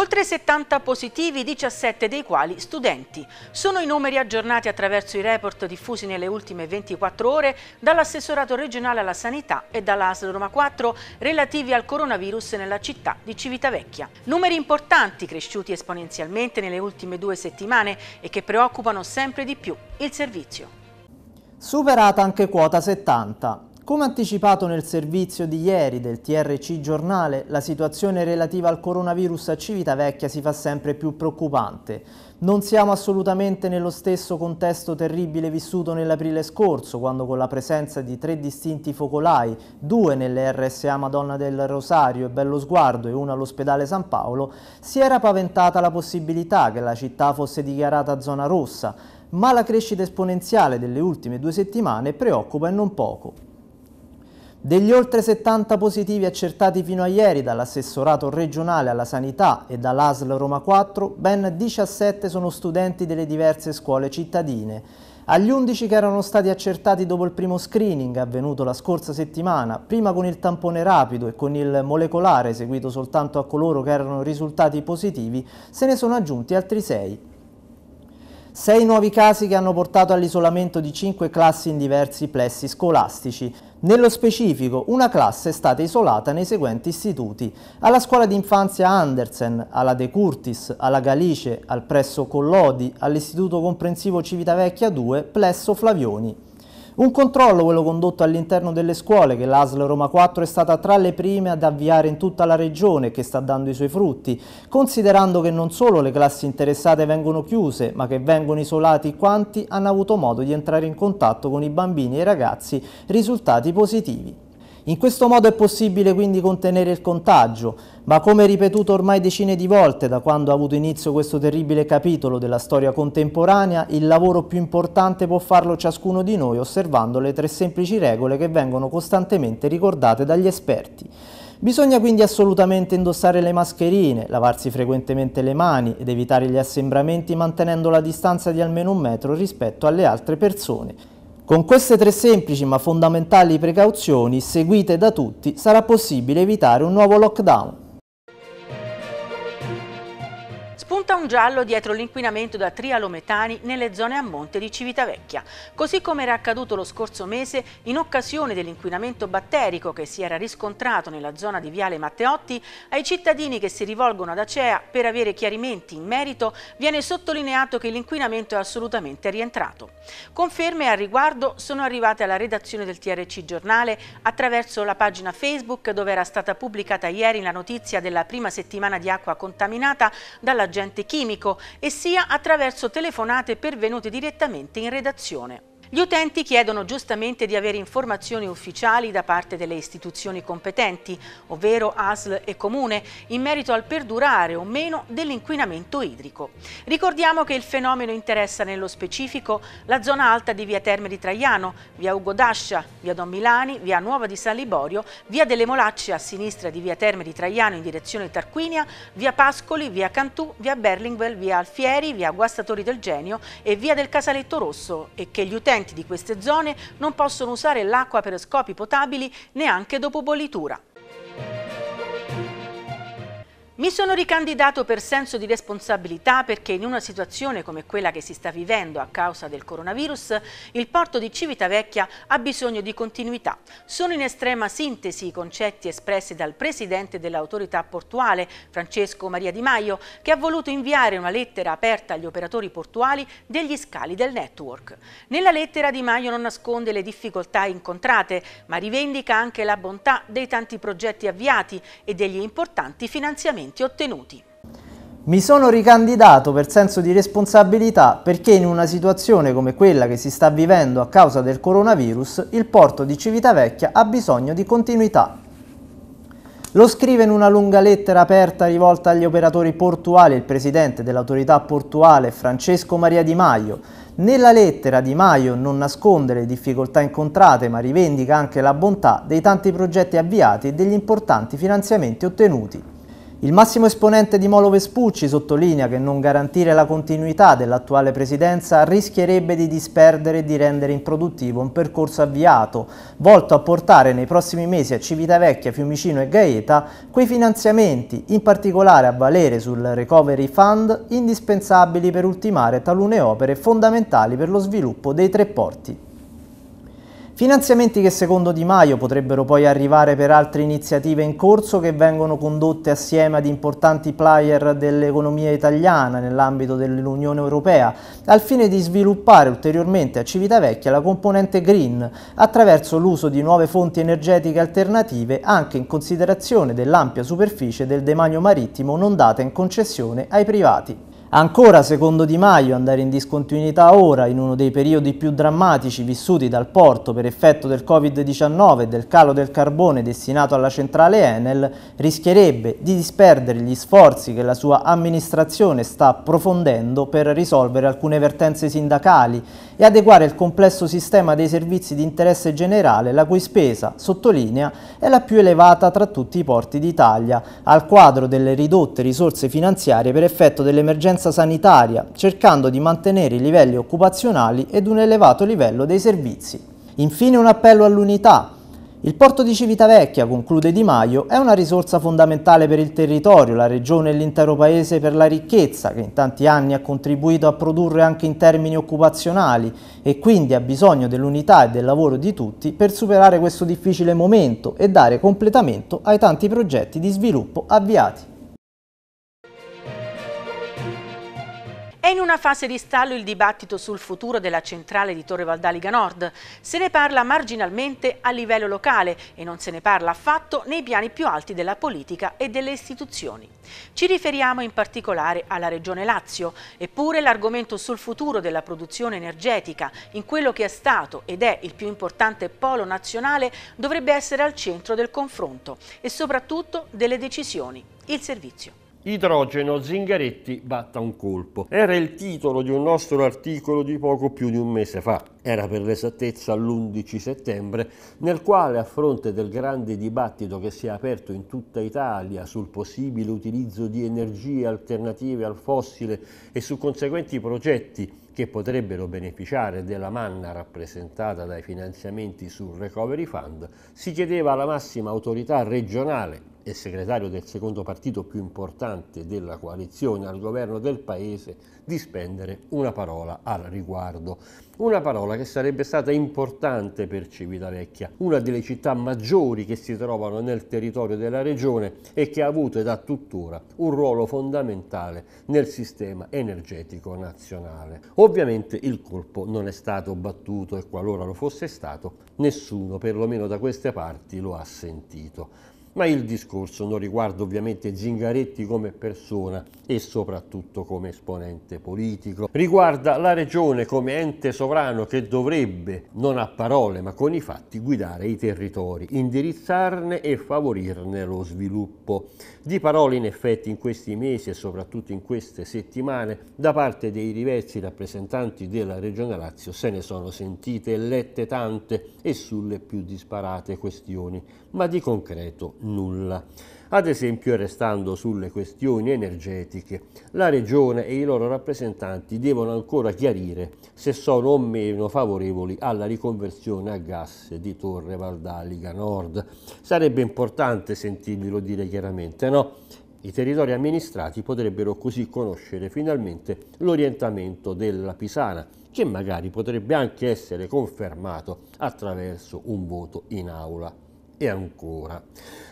Oltre 70 positivi, 17 dei quali studenti. Sono i numeri aggiornati attraverso i report diffusi nelle ultime 24 ore dall'assessorato regionale alla sanità e dall'ASL Roma 4 relativi al coronavirus nella città di Civitavecchia. Numeri importanti cresciuti esponenzialmente nelle ultime due settimane e che preoccupano sempre di più il servizio. Superata anche quota 70. Come anticipato nel servizio di ieri del TRC Giornale, la situazione relativa al coronavirus a Civitavecchia si fa sempre più preoccupante. Non siamo assolutamente nello stesso contesto terribile vissuto nell'aprile scorso, quando con la presenza di tre distinti focolai, due nelle RSA Madonna del Rosario e Bello Sguardo e uno all'ospedale San Paolo, si era paventata la possibilità che la città fosse dichiarata zona rossa, ma la crescita esponenziale delle ultime due settimane preoccupa e non poco. Degli oltre 70 positivi accertati fino a ieri dall'assessorato regionale alla sanità e dall'ASL Roma 4, ben 17 sono studenti delle diverse scuole cittadine. Agli 11 che erano stati accertati dopo il primo screening avvenuto la scorsa settimana, prima con il tampone rapido e con il molecolare eseguito soltanto a coloro che erano risultati positivi, se ne sono aggiunti altri 6. Sei nuovi casi che hanno portato all'isolamento di cinque classi in diversi plessi scolastici. Nello specifico, una classe è stata isolata nei seguenti istituti. Alla scuola di infanzia Andersen, alla De Curtis, alla Galice, al Presso Collodi, all'istituto comprensivo Civitavecchia 2, Plesso Flavioni. Un controllo quello condotto all'interno delle scuole che l'ASL Roma 4 è stata tra le prime ad avviare in tutta la regione e che sta dando i suoi frutti, considerando che non solo le classi interessate vengono chiuse, ma che vengono isolati quanti hanno avuto modo di entrare in contatto con i bambini e i ragazzi risultati positivi. In questo modo è possibile quindi contenere il contagio, ma come ripetuto ormai decine di volte da quando ha avuto inizio questo terribile capitolo della storia contemporanea, il lavoro più importante può farlo ciascuno di noi osservando le tre semplici regole che vengono costantemente ricordate dagli esperti. Bisogna quindi assolutamente indossare le mascherine, lavarsi frequentemente le mani ed evitare gli assembramenti mantenendo la distanza di almeno un metro rispetto alle altre persone. Con queste tre semplici ma fondamentali precauzioni, seguite da tutti, sarà possibile evitare un nuovo lockdown. Scoppia un giallo dietro l'inquinamento da trialometani nelle zone a monte di Civitavecchia, così come era accaduto lo scorso mese in occasione dell'inquinamento batterico che si era riscontrato nella zona di Viale Matteotti, ai cittadini che si rivolgono ad Acea per avere chiarimenti in merito viene sottolineato che l'inquinamento è assolutamente rientrato. Conferme a riguardo sono arrivate alla redazione del TRC Giornale attraverso la pagina Facebook dove era stata pubblicata ieri la notizia della prima settimana di acqua contaminata dall'agente chimico e sia attraverso telefonate pervenute direttamente in redazione. Gli utenti chiedono giustamente di avere informazioni ufficiali da parte delle istituzioni competenti, ovvero ASL e Comune, in merito al perdurare o meno dell'inquinamento idrico. Ricordiamo che il fenomeno interessa nello specifico la zona alta di via Terme di Traiano, via Ugo Dascia, via Don Milani, via Nuova di San Liborio, via delle Molacce a sinistra di via Terme di Traiano in direzione Tarquinia, via Pascoli, via Cantù, via Berlinguel, via Alfieri, via Guastatori del Genio e via del Casaletto Rosso e che gli utenti residenti di queste zone non possono usare l'acqua per scopi potabili neanche dopo bollitura. Mi sono ricandidato per senso di responsabilità perché in una situazione come quella che si sta vivendo a causa del coronavirus, il porto di Civitavecchia ha bisogno di continuità. Sono in estrema sintesi i concetti espressi dal presidente dell'autorità portuale, Francesco Maria Di Maio, che ha voluto inviare una lettera aperta agli operatori portuali degli scali del network. Nella lettera Di Maio non nasconde le difficoltà incontrate, ma rivendica anche la bontà dei tanti progetti avviati e degli importanti finanziamenti riconoscimenti ottenuti. Mi sono ricandidato per senso di responsabilità perché in una situazione come quella che si sta vivendo a causa del coronavirus il porto di Civitavecchia ha bisogno di continuità. Lo scrive in una lunga lettera aperta rivolta agli operatori portuali il presidente dell'autorità portuale Francesco Maria Di Maio. Nella lettera Di Maio non nasconde le difficoltà incontrate ma rivendica anche la bontà dei tanti progetti avviati e degli importanti finanziamenti ottenuti. Il massimo esponente di Molo Vespucci sottolinea che non garantire la continuità dell'attuale presidenza rischierebbe di disperdere e di rendere improduttivo un percorso avviato, volto a portare nei prossimi mesi a Civitavecchia, Fiumicino e Gaeta quei finanziamenti, in particolare a valere sul Recovery Fund, indispensabili per ultimare talune opere fondamentali per lo sviluppo dei tre porti. Finanziamenti che secondo Di Maio potrebbero poi arrivare per altre iniziative in corso che vengono condotte assieme ad importanti player dell'economia italiana nell'ambito dell'Unione Europea, al fine di sviluppare ulteriormente a Civitavecchia la componente green attraverso l'uso di nuove fonti energetiche alternative anche in considerazione dell'ampia superficie del demanio marittimo non data in concessione ai privati. Ancora, secondo Di Maio, andare in discontinuità ora, in uno dei periodi più drammatici vissuti dal porto per effetto del Covid-19 e del calo del carbone destinato alla centrale Enel, rischierebbe di disperdere gli sforzi che la sua amministrazione sta approfondendo per risolvere alcune vertenze sindacali e adeguare il complesso sistema dei servizi di interesse generale, la cui spesa, sottolinea, è la più elevata tra tutti i porti d'Italia, al quadro delle ridotte risorse finanziarie per effetto dell'emergenza assistenza sanitaria, cercando di mantenere i livelli occupazionali ed un elevato livello dei servizi. Infine un appello all'unità. Il porto di Civitavecchia, conclude Di Maio, è una risorsa fondamentale per il territorio, la regione e l'intero paese per la ricchezza che in tanti anni ha contribuito a produrre anche in termini occupazionali e quindi ha bisogno dell'unità e del lavoro di tutti per superare questo difficile momento e dare completamento ai tanti progetti di sviluppo avviati. in una fase di stallo il dibattito sul futuro della centrale di Torre Valdaliga Nord. Se ne parla marginalmente a livello locale e non se ne parla affatto nei piani più alti della politica e delle istituzioni. Ci riferiamo in particolare alla Regione Lazio, eppure l'argomento sul futuro della produzione energetica, in quello che è stato ed è il più importante polo nazionale, dovrebbe essere al centro del confronto e soprattutto delle decisioni. Il servizio. Idrogeno Zingaretti batta un colpo. Era il titolo di un nostro articolo di poco più di un mese fa, era per l'esattezza l'11 settembre, nel quale a fronte del grande dibattito che si è aperto in tutta Italia sul possibile utilizzo di energie alternative al fossile e su conseguenti progetti che potrebbero beneficiare della manna rappresentata dai finanziamenti sul Recovery Fund, si chiedeva alla massima autorità regionale, e segretario del secondo partito più importante della coalizione al governo del paese, di spendere una parola al riguardo. Una parola che sarebbe stata importante per Civitavecchia, una delle città maggiori che si trovano nel territorio della regione e che ha avuto ed ha tuttora un ruolo fondamentale nel sistema energetico nazionale. Ovviamente il colpo non è stato battuto e qualora lo fosse stato, nessuno, perlomeno da queste parti, lo ha sentito. Ma il discorso non riguarda ovviamente Zingaretti come persona e soprattutto come esponente politico. Riguarda la regione come ente sovrano che dovrebbe, non a parole ma con i fatti, guidare i territori, indirizzarne e favorirne lo sviluppo. Di parole in effetti in questi mesi e soprattutto in queste settimane da parte dei diversi rappresentanti della Regione Lazio se ne sono sentite e lette tante e sulle più disparate questioni, ma di concreto nulla. Ad esempio, restando sulle questioni energetiche, la Regione e i loro rappresentanti devono ancora chiarire se sono o meno favorevoli alla riconversione a gas di Torre Valdaliga Nord. Sarebbe importante sentirglielo dire chiaramente, no? I territori amministrati potrebbero così conoscere finalmente l'orientamento della Pisana, che magari potrebbe anche essere confermato attraverso un voto in aula e ancora.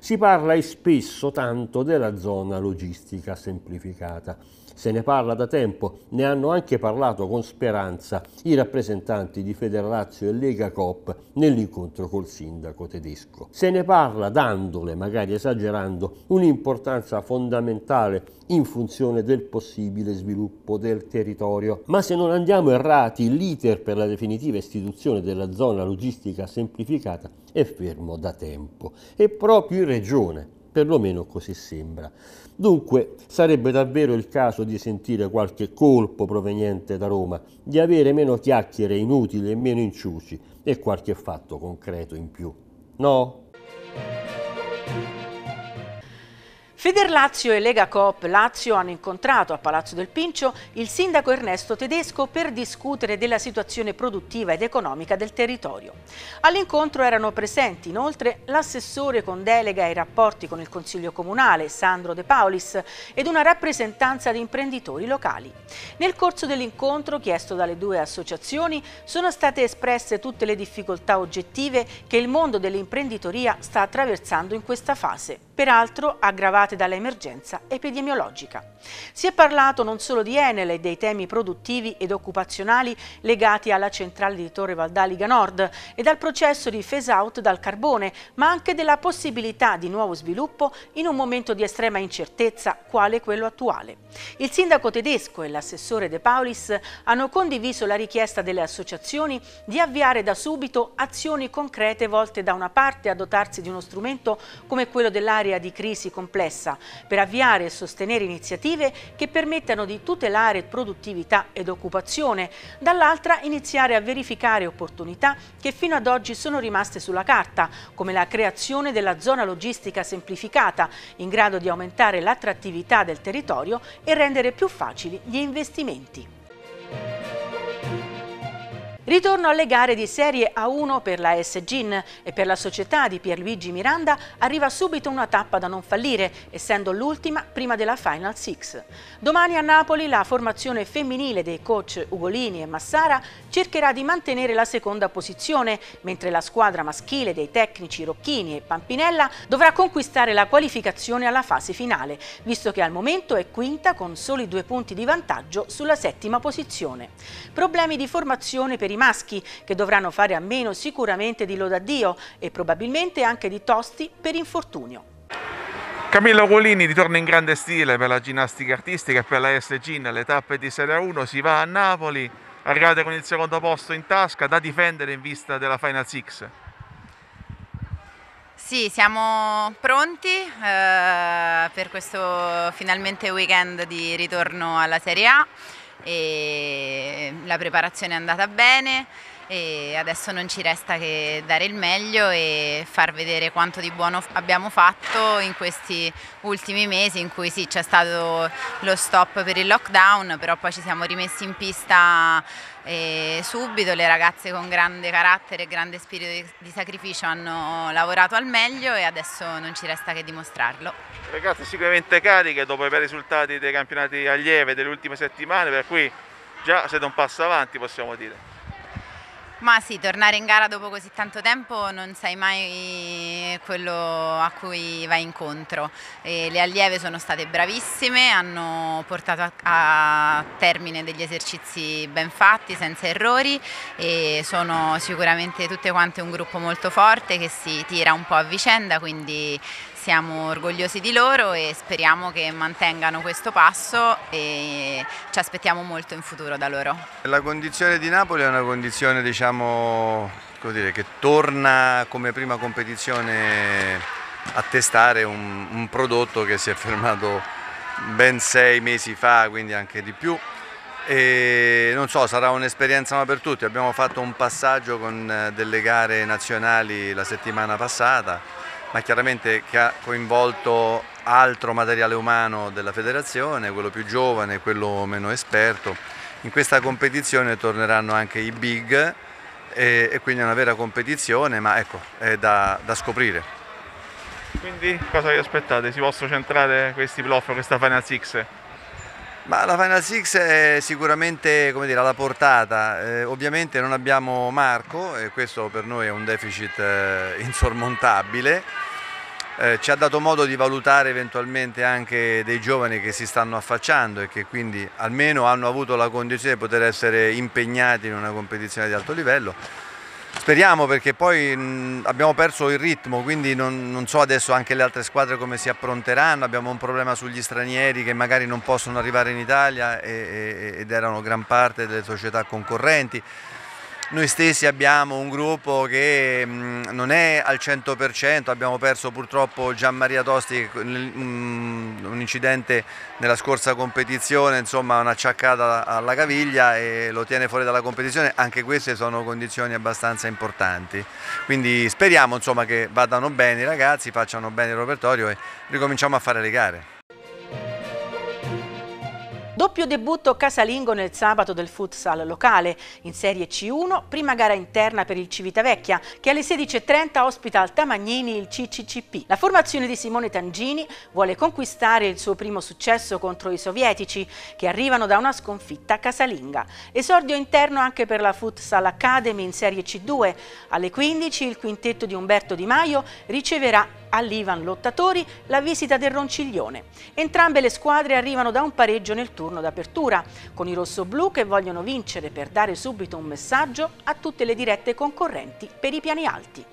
Si parla spesso tanto della zona logistica semplificata se ne parla da tempo, ne hanno anche parlato con speranza i rappresentanti di Federazio e Lega Coop nell'incontro col sindaco tedesco. Se ne parla dandole, magari esagerando, un'importanza fondamentale in funzione del possibile sviluppo del territorio. Ma se non andiamo errati, l'iter per la definitiva istituzione della zona logistica semplificata è fermo da tempo e proprio in regione perlomeno così sembra. Dunque sarebbe davvero il caso di sentire qualche colpo proveniente da Roma, di avere meno chiacchiere inutili e meno inciuci e qualche fatto concreto in più. No? Federlazio e Lega Coop Lazio hanno incontrato a Palazzo del Pincio il sindaco Ernesto Tedesco per discutere della situazione produttiva ed economica del territorio. All'incontro erano presenti inoltre l'assessore con delega ai rapporti con il Consiglio Comunale, Sandro De Paulis, ed una rappresentanza di imprenditori locali. Nel corso dell'incontro chiesto dalle due associazioni sono state espresse tutte le difficoltà oggettive che il mondo dell'imprenditoria sta attraversando in questa fase, peraltro aggravate causate dall'emergenza epidemiologica. Si è parlato non solo di Enel e dei temi produttivi ed occupazionali legati alla centrale di Torre Valdaliga Nord e dal processo di phase out dal carbone, ma anche della possibilità di nuovo sviluppo in un momento di estrema incertezza quale quello attuale. Il sindaco tedesco e l'assessore De Paulis hanno condiviso la richiesta delle associazioni di avviare da subito azioni concrete volte da una parte a dotarsi di uno strumento come quello dell'area di crisi complessa complessa per avviare e sostenere iniziative che permettano di tutelare produttività ed occupazione, dall'altra iniziare a verificare opportunità che fino ad oggi sono rimaste sulla carta, come la creazione della zona logistica semplificata, in grado di aumentare l'attrattività del territorio e rendere più facili gli investimenti. Ritorno alle gare di Serie A1 per la S-Gin e per la società di Pierluigi Miranda arriva subito una tappa da non fallire, essendo l'ultima prima della Final Six. Domani a Napoli la formazione femminile dei coach Ugolini e Massara cercherà di mantenere la seconda posizione, mentre la squadra maschile dei tecnici Rocchini e Pampinella dovrà conquistare la qualificazione alla fase finale, visto che al momento è quinta con soli due punti di vantaggio sulla settima posizione. Problemi di formazione per i produttori maschi che dovranno fare a meno sicuramente di Lodaddio e probabilmente anche di Tosti per infortunio. Camilla Ugolini ritorna in grande stile per la ginnastica artistica e per la SG nelle tappe di Serie 1, si va a Napoli, arrivate con il secondo posto in tasca da difendere in vista della Final Six. Sì, siamo pronti eh, per questo finalmente weekend di ritorno alla Serie A e la preparazione è andata bene e adesso non ci resta che dare il meglio e far vedere quanto di buono abbiamo fatto in questi ultimi mesi in cui sì c'è stato lo stop per il lockdown però poi ci siamo rimessi in pista subito le ragazze con grande carattere e grande spirito di sacrificio hanno lavorato al meglio e adesso non ci resta che dimostrarlo. Ragazze sicuramente cariche dopo i bei risultati dei campionati allieve delle ultime settimane per cui già siete un passo avanti possiamo dire. Ma sì, tornare in gara dopo così tanto tempo non sai mai quello a cui vai incontro. E le allieve sono state bravissime, hanno portato a, termine degli esercizi ben fatti, senza errori e sono sicuramente tutte quante un gruppo molto forte che si tira un po' a vicenda, quindi siamo orgogliosi di loro e speriamo che mantengano questo passo e ci aspettiamo molto in futuro da loro. La condizione di Napoli è una condizione diciamo, dire, che torna come prima competizione a testare un, un prodotto che si è fermato ben sei mesi fa, quindi anche di più, e non so, sarà un'esperienza nuova per tutti. Abbiamo fatto un passaggio con eh, delle gare nazionali la settimana passata ma chiaramente che ha coinvolto altro materiale umano della federazione, quello più giovane, quello meno esperto. In questa competizione torneranno anche i big e, e quindi è una vera competizione, ma ecco, è da, da scoprire. Quindi cosa vi aspettate? Si possono centrare questi playoff, questa Final Six? Ma la Final Six è sicuramente dire, alla portata, eh, ovviamente non abbiamo Marco e questo per noi è un deficit eh, insormontabile, eh, ci ha dato modo di valutare eventualmente anche dei giovani che si stanno affacciando e che quindi almeno hanno avuto la condizione di poter essere impegnati in una competizione di alto livello Speriamo perché poi mh, mm, abbiamo perso il ritmo, quindi non, non, so adesso anche le altre squadre come si appronteranno, abbiamo un problema sugli stranieri che magari non possono arrivare in Italia e, e, ed erano gran parte delle società concorrenti. Noi stessi abbiamo un gruppo che mm, non è al 100%, abbiamo perso purtroppo Gian Maria Tosti, mm, un incidente nella scorsa competizione, insomma un'acciaccata alla caviglia e lo tiene fuori dalla competizione, anche queste sono condizioni abbastanza importanti. Quindi speriamo insomma, che vadano bene i ragazzi, facciano bene il repertorio e ricominciamo a fare le gare. Doppio debutto casalingo nel sabato del futsal locale. In Serie C1, prima gara interna per il Civitavecchia, che alle 16.30 ospita al Tamagnini il CCCP. La formazione di Simone Tangini vuole conquistare il suo primo successo contro i sovietici, che arrivano da una sconfitta casalinga. Esordio interno anche per la Futsal Academy in Serie C2. Alle 15 il quintetto di Umberto Di Maio riceverà all'Ivan Lottatori la visita del Ronciglione. Entrambe le squadre arrivano da un pareggio nel turno d'apertura, con i rossoblù che vogliono vincere per dare subito un messaggio a tutte le dirette concorrenti per i piani alti.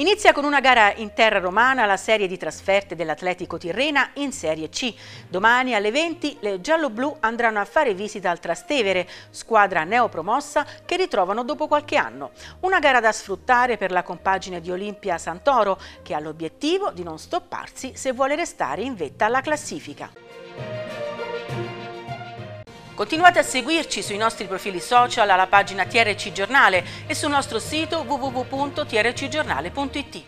Inizia con una gara in terra romana la serie di trasferte dell'Atletico Tirrena in Serie C. Domani alle 20 le gialloblu andranno a fare visita al Trastevere, squadra neopromossa che ritrovano dopo qualche anno. Una gara da sfruttare per la compagine di Olimpia Santoro che ha l'obiettivo di non stopparsi se vuole restare in vetta alla classifica. Continuate a seguirci sui nostri profili social, alla pagina TRC Giornale e sul nostro sito www.trcgiornale.it.